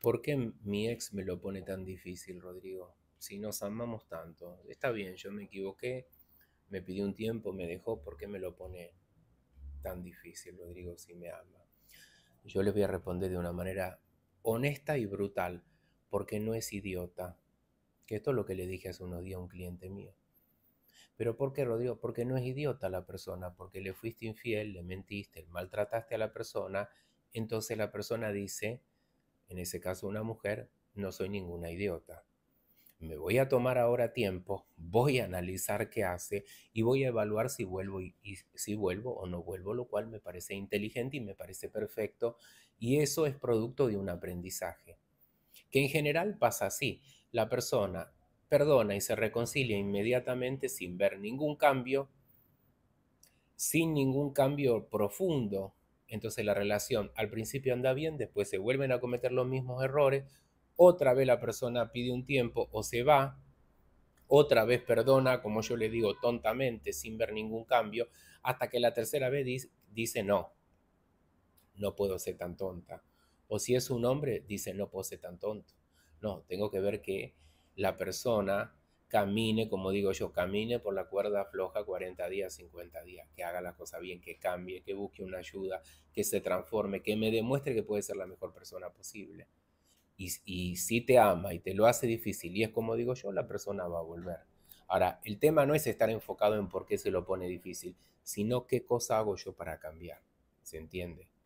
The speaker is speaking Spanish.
¿Por qué mi ex me lo pone tan difícil, Rodrigo? Si nos amamos tanto. Está bien, yo me equivoqué, me pidió un tiempo, me dejó, ¿por qué me lo pone tan difícil, Rodrigo, si me ama? Yo les voy a responder de una manera honesta y brutal, porque no es idiota. Que esto es lo que le dije hace unos días a un cliente mío. Pero ¿por qué, Rodrigo? Porque no es idiota la persona, porque le fuiste infiel, le mentiste, maltrataste a la persona, entonces la persona dice, en ese caso una mujer, no soy ninguna idiota. Me voy a tomar ahora tiempo, voy a analizar qué hace y voy a evaluar si vuelvo, y, si vuelvo o no vuelvo, lo cual me parece inteligente y me parece perfecto y eso es producto de un aprendizaje. Que en general pasa así, la persona perdona y se reconcilia inmediatamente sin ver ningún cambio, sin ningún cambio profundo entonces la relación al principio anda bien, después se vuelven a cometer los mismos errores, otra vez la persona pide un tiempo o se va, otra vez perdona, como yo le digo, tontamente, sin ver ningún cambio, hasta que la tercera vez dice, no, no puedo ser tan tonta. O si es un hombre, dice no puedo ser tan tonto. No, tengo que ver que la persona camine, como digo yo, camine por la cuerda floja 40 días, 50 días, que haga la cosa bien, que cambie, que busque una ayuda, que se transforme, que me demuestre que puede ser la mejor persona posible. Y, y si te ama y te lo hace difícil, y es como digo yo, la persona va a volver. Ahora, el tema no es estar enfocado en por qué se lo pone difícil, sino qué cosa hago yo para cambiar. ¿Se entiende?